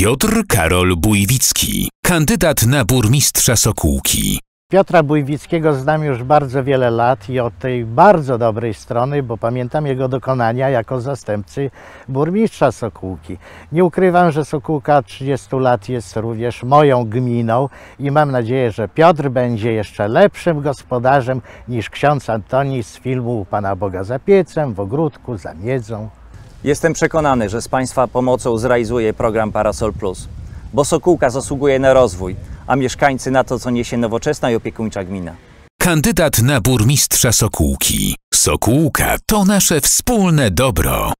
Piotr Karol Bujwicki, kandydat na burmistrza Sokółki. Piotra Bujwickiego znam już bardzo wiele lat i od tej bardzo dobrej strony, bo pamiętam jego dokonania jako zastępcy burmistrza Sokółki. Nie ukrywam, że Sokółka 30 lat jest również moją gminą i mam nadzieję, że Piotr będzie jeszcze lepszym gospodarzem niż ksiądz Antoni z filmu Pana Boga za piecem, w ogródku, za miedzą. Jestem przekonany, że z Państwa pomocą zrealizuję program Parasol Plus. Bo Sokółka zasługuje na rozwój, a mieszkańcy na to, co niesie nowoczesna i opiekuńcza gmina. Kandydat na burmistrza Sokółki. Sokółka to nasze wspólne dobro.